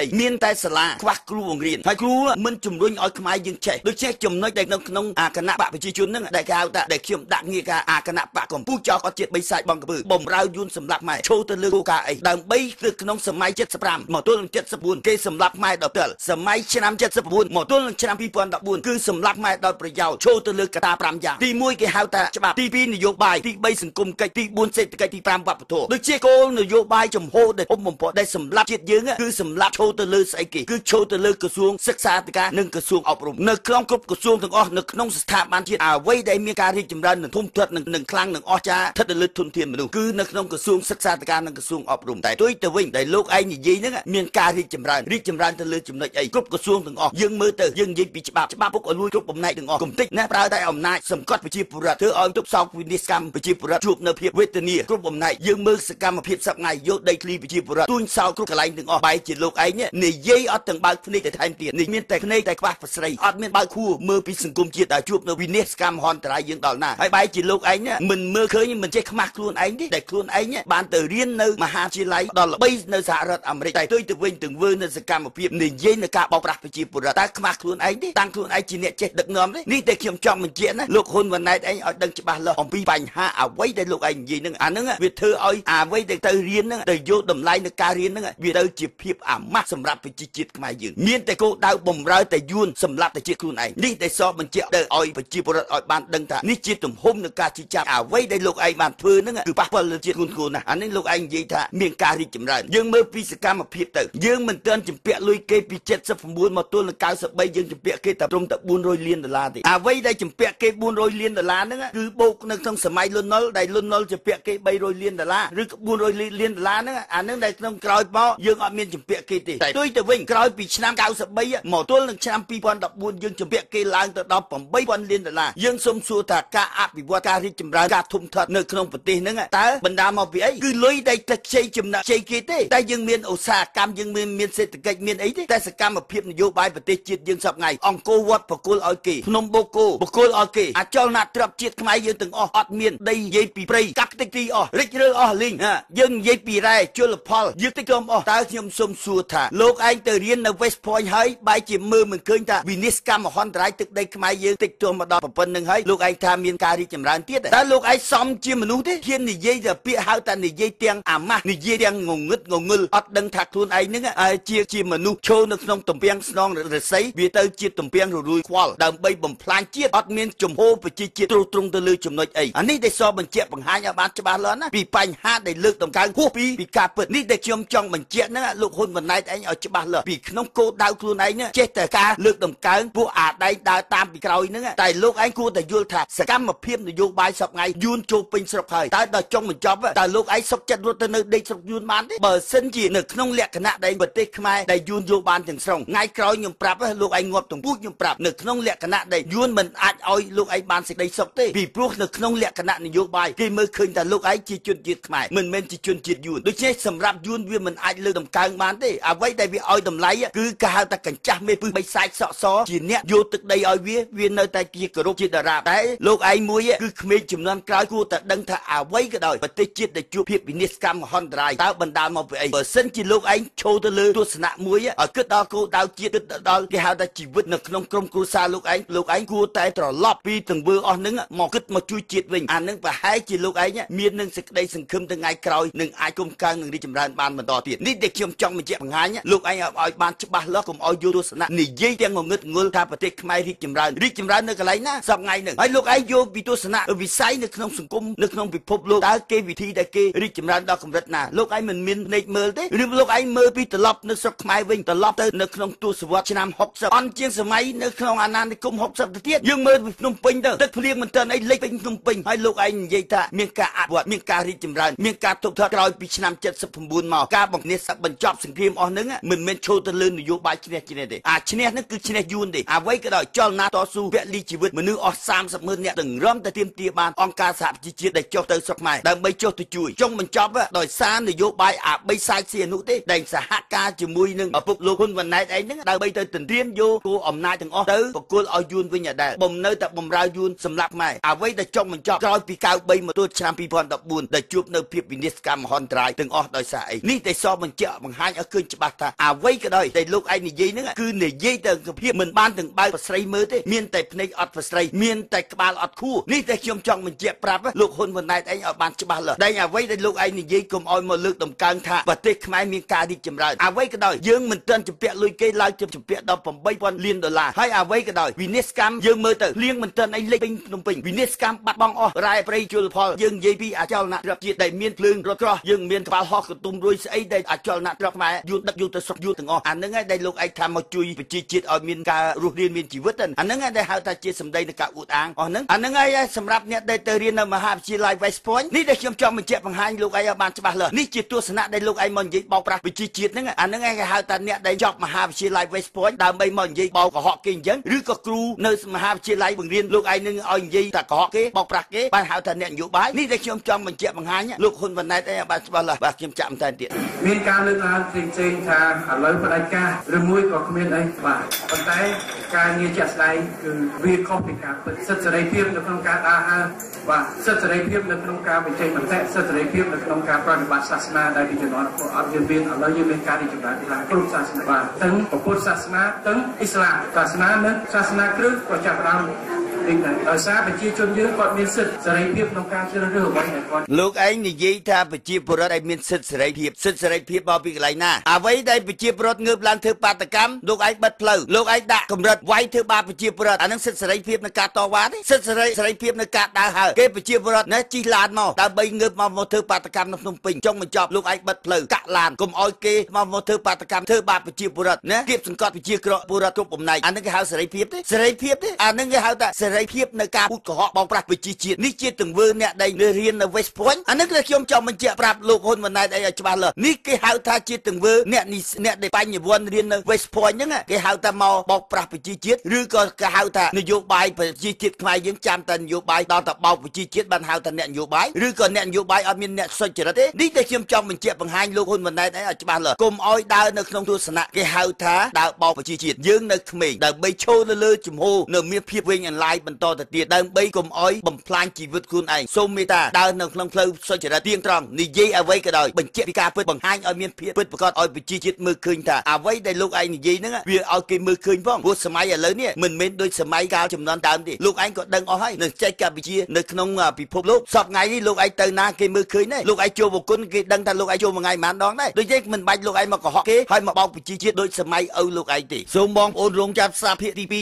អីមានតែសាលាខ្វះគ្រូបង្រៀនហើយគ្រូមិនជំរុញឲ្យខ្មែរយើងចេះដូចចេះចំណុចដែលនៅក្នុងអាគណៈបកប្រជាជនហ្នឹងដែលគេហៅថាដែលខ្ញុំដាក់ងារការអាគណៈបកកម្ពុជាចោលអត់ជាតិបីសាច់បងកពើបំរើយួនសម្លាប់ម៉ែឈោទៅលើគោលការណ៍អីដើម្បីគឺក្នុងសម័យ75មកទល់នឹង74គេសម្លាប់ម៉ែដល់ទល់សម័យឆ្នាំ79មកទល់នឹងឆ្នាំ2014គឺសម្លាប់ម៉ែដល់ប្រយោជន៍ឈោទៅលើកតា5យ៉ាងទី1គេហៅថាច្បាប់ទី2នយោបាយទី3សង្គមកិច្ចទី4សេដ្ឋកិច្ចទី5វប្បធម៌ដូចជាគោលនយោបាយចំហដែលហុំបំផុតដែលសម្លាប់ជាតិយើងគឺសម្លាប់ឈោរទៅលើស្អីគេគឺឈរទៅលើក្រសួងសិក្សាធិការនិងក្រសួងអប់រំនៅក្នុងគ្រប់ក្រសួងទាំងអស់នៅក្នុងស្ថាប័នជាតិអ្វីដែលមានការរីកចម្រើននិងធំធាត់និងខ្លាំងនិងអស្ចារ្យស្ថិតនៅលើធនធានមនុស្សគឺនៅក្នុងក្រសួងសិក្សាធិការនិងក្រសួងអប់រំតែទុយទៅវិញដែលលោកឯងនិយាយហ្នឹងមានការរីកចម្រើនរីកចម្រើនទៅលើចំណុចអីគ្រប់ក្រសួងទាំងអស់យើងមើលទៅយើងនិយាយពីច្បាប់ច្បាប់ពុកឲ្យលួចគ្រប់បំណែកទាំងអស់កុំតិចណាប្រើតែអំណាចសង្កត់ប្រជាពលរដ្ឋធ្វើឲ្យទុកសោកវិនិច្ឆ័យកម្មប្រជាពលរដ្ឋជួបនៅភាពវេទនាគ្រប់បំណែកយើងមើលសកម្មភាពសប្ងៃយកដីឃ្លីប្រជាពលរដ្ឋទួញសោកគ្រប់កន្លែងទាំងអស់បែរជាលោកឯងនេះនិយាយអត់ទាំងបើកភ្នែកទៅថែមទៀតនេះមានតែភ្នែកតែខ្វះប្រស្រីអត់មានបើកខួរមើលពីសង្គមជាតិដែលជួបនៅវិនិច្ឆ័យកម្មហន្តរាយយើងដល់ណាហើយបែរជាលោកឯងមិនមើលឃើញមិនចេះខ្មាស់ខ្លួនឯងទេតែខ្លួនឯងបានទៅរៀននៅមហាវិទ្យាល័យដល់ល្បីនៅសហរដ្ឋអាមេរិកតែទុយទៅវិញទាំងវើនៅសកម្មភាពនិយាយនៅការបោកប្រាស់ប្រជាពលរដ្ឋតើខ្មាស់ខ្លួនឯងទេតាំងខ្លួនឯងជាអ្នកចេះដឹកនាំទេនេះតែខ្ញុំចង់បញ្ជាក់ណាលោកហ៊ុនវណ្ណែតឯងឲ្យដឹងច្បាស់លាស់អំពីបញ្ហាអ្វីដែលលោកឯងនិយាយនឹងអានឹងវាធ្វើឲ្យអ្វីដែលទៅរៀននឹងទៅយកតម្លៃនៃការរៀននឹងវាទៅជាភាពអាម៉ាម៉ាស់សម្រាប់ប្រជាជាតិខ្មែរយើងមានតែគោលដៅបំរើតែយួនសម្រាប់តែជាតិខ្លួនឯងនេះដែលសបញ្ជាក់ទៅឲ្យប្រជាពលរដ្ឋឲ្យបានដឹងថានេះជាទំហំនៃការជិះចាប់អ្វីដែលលោកឯងបានធ្វើហ្នឹងគឺប៉ះពាល់លើជាតិខ្លួនខ្លួនណាអានេះលោកឯងនិយាយថាមានការរីកចម្រើនយើងមើលពីសកម្មភាពទៅយើងមិនទាន់ជំពាក់លុយគេពី79មកទល់នឹង93យើងជំពាក់គេតែត្រឹមតែ400លានដុល្លារទេអ្វីដែលជំពាក់គេ400លានដុល្លារហ្នឹងគឺបូកនៅក្នុងសម័យលន់នល់ដែលលន់នល់ជំពាក់គេ300លានដុល្លារឬ400លានដុល្លារហ្នឹងអានឹងដែលក្នុងក្រោយមកយើងអត់មានជំពាក់គេទេផ្ទុយទៅវិញក្រោយពីឆ្នាំ93មកទល់នឹងឆ្នាំ2014យើងជំពាក់គេឡើងទៅដល់8000លានដុល្លារយើងសូមសួរថាការអភិវឌ្ឍការរីកចម្រើនការធំធាត់នៅក្នុងប្រទេសហ្នឹងតើបណ្ដាមកពីអីគឺលុយដែលតែខ្ចីចំណាក់ខ្ចីគេទេតែយើងមានឧស្សាហកម្មយើងមានមានសេដ្ឋកិច្ចមានអីទេតែសកម្មភាពនយោបាយប្រទេសជាតិយើងសពថ្ងៃអង្គរវត្តប្រគល់ឲ្យគេភ្នំបូកគោប្រគល់ឲ្យគេអាចលនៈទ្រព្យជាតិខ្មែរយើងទាំងអស់អត់មានដីនិយាយពីព្រៃកាប់តិចទីអស់រិចរិលអស់លីងយើងនិយាយពីរ៉ែជលផលយើងតិចក្រុមអស់តើខ្ញុំសូមសួរថាថាលោកឯងទៅរៀននៅ West Point ហើយបែរជាមើលមិនឃើញថាវិនិច្ឆ័យកម្មមហន្តរាយទឹកដីខ្មែរយើងតិចទោះមកដល់ប្រពន្ធនឹងហើយលោកឯងថាមានការរីកចម្រើនទៀតតែលោកឯងសំជាមនុស្សទេហ៊ាននិយាយតែពាក្យហៅតែនិយាយទាំងអាម៉ាស់និយាយទាំងងងឹតងងុលអត់ដឹងថាខ្លួនឯងនឹងជាជាមនុស្សឈរនៅក្នុងទំពាំងស្នងរស័យវាទៅជាទំពាំងរលួយខ្វល់ដើម្បីបំផ្លាញជាតិអត់មានជំហរប្រជាជាតិទ្រុសទ្រង់ទៅលើចំណុចអីអានេះដែលសបញ្ជាក់បង្ហាញឲ្យបានច្បាស់លាស់ណាពីបញ្ហាដែលលើកតម្កើងហួសពីពីការពិតនេះដែលខ្ញុំចង់បញ្ជាក់ហ្នឹងលោកហ៊ុនម៉ាណែតតុឯងឲ្យច្បាស់លាស់ពីក្នុងគោលដៅខ្លួនឯងចេះតែការលើកតម្កើងពួកអាដែងដើរតាមពីក្រោយហ្នឹងតែលោកឯងគួរតែយល់ថាសកម្មភាពនយោបាយសប្ងៃយួនចូលពេញស្រុកហើយតែដល់ចុងបញ្ចប់តើលោកឯងសុខចិត្តរត់ទៅនៅដេកស្រុកយួនបានទេបើសិនជានៅក្នុងលក្ខណៈដែលប្រទេសខ្មែរដែលយួនយកបានទាំងស្រុងថ្ងៃក្រោយខ្ញុំប្រាប់លោកឯងងាប់ទាំងពូជខ្ញុំប្រាប់នៅក្នុងលក្ខណៈដែលយួនមិនអាចឲ្យលោកឯងបានសេចក្តីសុខទេពីព្រោះនៅក្នុងលក្ខណៈនយោបាយគេមើលឃើញថាលោកឯងជាជនជាតិខ្មែរមិនមែនជាជនជាតិយួនដូច្នេះសម្រាប់យួនវាមិនអាចលើកតម្កើងបានទេអ្អ្វីដែលវាឲ្យតម្លៃគឺគេហៅថាកញ្ចាស់មេពឹសបីសាច់សក់សជាអ្នកយកទឹកដីឲ្យវាវានៅតែជាគោរពជាតារាតែលោកឯងមួយគឺក្មេងចំនួនក្រោយគួរតែដឹងថាអ្វីក៏ដោយប្រទេសជាតិដែលជួបភាពវិនាសកម្មមហន្តរាយតើបណ្ដាលមកពីអីបើសិនជាលោកឯងឈោទៅលើទស្សនៈមួយឲ្យគិតដល់គោលដៅជាតិគិតដល់គេហៅថាជីវិតនៅក្នុងក្រុមគ្រួសារលោកឯងលោកឯងគួរតែត្រឡប់ពីទង្វើអស់ហ្នឹងមកគិតមកជួយជាតិវិញអានឹងប្រហែលជាលោកឯងមាននឹងសេចក្តីសង្ឃឹមថ្ងៃក្រោយនឹងអាចគុំកើងនឹងរីចម្រើនបានបន្តទៀតនេះដែលខ្ញុំចង់បញ្ជាក់បង្ហាញញលោកឯងឲ្យបានច្បាស់លាស់កុំឲ្យយករសនៈនិយាយទាំងងងឹតងល់ថាប្រទេសខ្មែររីកចម្រើនរីកចម្រើននៅកន្លែងណាសប្ងៃនឹងហើយលោកឯងយកពីទស្សនៈវិស័យនៅក្នុងសង្គមនៅក្នុងពិភពលោកតើគេវិធីដែលគេរីកចម្រើនដល់កម្រិតណាលោកឯងមិនមានភ្នែកមើលទេឬលោកឯងមើលពីត្រឡប់នៅស្រុកខ្មែរវិញត្រឡប់ទៅនៅក្នុងទស្សវត្សឆ្នាំ60អន់ជាងសម័យនៅក្នុងអាណានិគម60ទៅទៀតយើងមើលពីភ្នំពេញទៅទឹកភ្លៀងមិនទាន់អីលិចពេញភ្នំពេញហើយលោកឯងនិយាយថាមានការអភិវឌ្ឍមានការរីកចម្រើនមានការទុកធាត់ក្រោយពីឆ្នាំ79មកការបង្នេះសបញ្ចប់សង្គ្រាមអស់នឹងមិនមែនឈោទៅលើនយោបាយឈ្នះឈ្នះទេអាឈ្នះនឹងគឺឈ្នះយួនទេអ្វីក៏ដោយចលនាតស៊ូពលីជីវិតមនុស្សអស់30ម៉ឺននាក់ទាំងរំតែទាមទារបានអង្គការសហប្រជាជាតិដែលចុះទៅស្រុកខ្មែរដើម្បីចុះទៅជួយចុងបញ្ចប់ ដោយសារនយោបាយអាបីសាយសៀនុទេដែលសហការជាមួយនឹងឪពុកលោកហ៊ុនវណ្ណែតឯងហ្នឹងដើម្បីទៅទន្ទ្រានយកគោអំណាចទាំងអស់ទៅបកគលឲ្យយួនវិញឲ្យដែរបំនៅតែបំរើយួនសម្លាប់ខ្មែរអ្វីដែលចុងបញ្ចប់ក្រោយពី93មកទល់ឆ្នាំ2014ដែលជួបនៅភាពវិនិច្ឆ័យកម្មហន្តរាយទាំងអស់ដោយសារអីនេះតែសបញ្ជាក់បង្ហាញឲ្យឃើញច្បាស់ច្បាស់ថាអ្វីក៏ដោយតែលោកឯងនិយាយហ្នឹងគឺនិយាយទៅសុភាពមិនបានទាំងបើកប្រស្រីមើលទេមានតែភ្នែកអត់ប្រស្រីមានតែក្បាលអត់ខួរនេះតែខ្ញុំចង់បញ្ជាក់ប្រាប់លោកហ៊ុនម៉ាណែតឯងឲ្យបានច្បាស់លាស់តែអ្វីដែលលោកឯងនិយាយកុំឲ្យមកលើកតម្កើងថាប្រទេសខ្មែរមានការរីកចម្រើនអ្វីក៏ដោយយើងមិនទាន់ជំពាក់លុយគេឡើយជំពាក់ដល់8000លានដុល្លារហើយអ្វីក៏ដោយវិនិស្សកម្មយើងមើលទៅលៀងមិនទាន់អីលេចពេញភ្នំពេញវិនិស្សកម្មបាត់បង់អស់រ៉ែប្រៃជលផលយើងនិយាយពីអចលនៈទ្រព្យជាតិដែលមានភ្លើងរត់ក្រោះយើងមានក្បាលហោះកន្ទុំរួយស្អីដែលអចលនៈទ្រព្យខ្មែរយួនដឹកយកទៅស្រុកយួនទាំងអស់អាហ្នឹងឯងដែលលោកឯកថាមកជួយប្រជាជាតិឲ្យមានការរស់រានមានជីវិតអាហ្នឹងឯងដែលហៅថាជាសម្ដីនៃការអួតអាងអស់ហ្នឹងអាហ្នឹងឯងសម្រាប់អ្នកដែលទៅរៀននៅមហាវិទ្យាល័យ West Point នេះដែលខ្ញុំចង់បញ្ជាក់បង្ហាញលោកឯងឲ្យបានច្បាស់លាស់នេះជាទស្សនៈដែលលោកឯងមកនិយាយបោកប្រាស់ប្រជាជាតិហ្នឹងអាហ្នឹងឯងគេហៅថាអ្នកដែលចប់មហាវិទ្យាល័យ West Point ដើម្បីមកនិយាយបោកកុហកគេអញ្ចឹងឬក៏គ្រូនៅមហាវិទ្យាល័យបង្រៀនលោកឯងនឹងឲ្យនិយាយថាកុហកគេបោកប្រាស់គេបានហៅថាអ្នកនយោបាយនេះដែលខ្ញុំចង់បញ្ជាក់បង្ហាញលោកហ៊ុនវណ្ណែតឯងបានច្បាស់លាស់បាទខ្ញុំចាក់មិនតែទៀតមានការលើកឡើងផ្សេងៗថាឥឡូវផ្ដាច់ការឬមួយក៏គ្មានអីបាទប៉ុន្តែការងារជាក់ស្ដែងគឺវាខុសពីការពិតសិទ្ធិសេរីភាពនៅក្នុងការដើរហើរបាទសិទ្ធិសេរីភាពនៅក្នុងការបញ្ចេញមតិសិទ្ធិសេរីភាពនៅក្នុងការប្រតិបត្តិសាសនាដែលជាជំនាន់របស់អត់យើងមានឥឡូវយើងមានការរីកចម្រើនខ្លាំងគ្រប់សាសនាបាទទាំងពុទ្ធសាសនាទាំងអ៊ីស្លាមសាសនានិងសាសនាគ្រិស្តក៏ចាប់ផ្ដើមវិញដែរដោយសារប្រជាជនយើងគាត់មានសិទ្ធិសេរីភាពក្នុងការជ្រើសរើសអ្វីដែលគាត់លោកឯងនិយាយថាប្រជាពលរដ្ឋឯងមានសិទ្ធិសេរីភាពសិទ្ធិសេរីភាពមកពីកន្លែងណាអ្វីដែលប្រជាពលរដ្ឋងើបឡើងធ្វើបាតកម្មលោកឯងបិទផ្លូវលោកឯងដាក់កម្រិតវាយធ្វើបាបប្រជាពលរដ្ឋអានឹងសិទ្ធិសេរីភាពនៃការតវ៉ាទេសិទ្ធិសេរីសេរីភាពនៃការដើរហើរគេប្រជាពលរដ្ឋណាជិះឡានមកដើម្បីងើបមកមកធ្វើបាតកម្មនៅភ្នំពេញចុងបញ្ចប់លោកឯងបិទផ្លូវកាក់ឡានកុំឲ្យគេមកមកធ្វើបាតកម្មធ្វើបាបប្រជាពលរដ្ឋណាគៀបសង្កត់ប្រជាក្រពលរដ្ឋគ្រប់បំណែកអានឹងគេហៅសេរីភាពទេសេរីភាពទេអានឹងគេហៅថាសេរីរីភាពនៅការពូជកុហកបងប្រាស់ប្រជាជាតិនេះជាទង្វើអ្នកដែលរៀននៅ West Point អានេះគឺខ្ញុំចង់បញ្ជាក់ប្រាប់លោកហ៊ុនម៉ាណែតអីឲ្យច្បាស់លាស់នេះគេហៅថាជាទង្វើអ្នកអ្នកដែលបញ្ញវន្តរៀននៅ West Point ហ្នឹងគេហៅថាមកបោកប្រាស់ប្រជាជាតិឬក៏គេហៅថានយោបាយប្រជាជាតិខ្មែរយើងចាំតែនយោបាយដល់តែបោកប្រជាជាតិបានហៅថាអ្នកនយោបាយឬក៏អ្នកនយោបាយអត់មានអ្នកសុចរិតទេនេះតែខ្ញុំចង់បញ្ជាក់បង្ហាញលោកហ៊ុនម៉ាណែតឲ្យច្បាស់លាស់កុំឲ្យដើរនៅក្នុងទស្សនៈគេហៅថាដើរបោកប្រជាជាតិយើងនៅក្មេងដើម្បីឈរនៅលើជំហរនៅមានភាពវិញអនឡាញបន្តទៅទៀតដើម្បីកុំអោយបំផ្លាញជីវិតខ្លួនឯងសូមមេត្តាដើរនៅក្នុងផ្លូវសុចរិតទៀងត្រង់និយាយអ្វីក៏ដោយបញ្ជាក់ពីការពិតបង្ហាញឲ្យមានភាពពិតប្រកបឲ្យប្រជាជាតិមើលឃើញថាអ្វីដែលលោកឯងនិយាយហ្នឹងវាឲ្យគេមើលឃើញផងព្រោះសម័យឥឡូវនេះមិនមែនដូចសម័យកាលចំនួនដើមទេលោកឯងក៏ដឹងអស់ហើយនៅចេះកម្ពុជានៅក្នុងពិភពលោកសពថ្ងៃនេះលោកឯងទៅណាគេមើលឃើញដែរលោកឯងចូលបគុណគេដឹងថាលោកឯងចូលមួយថ្ងៃប៉ុន្មានដងដែរដូចទេមិនបាច់លោកឯងមកកុហកគេហើយមកបោកប្រជាជាតិដូចសម័យឪលោកឯងទេសូមបងប្អូនរងចាំសារភាគទី2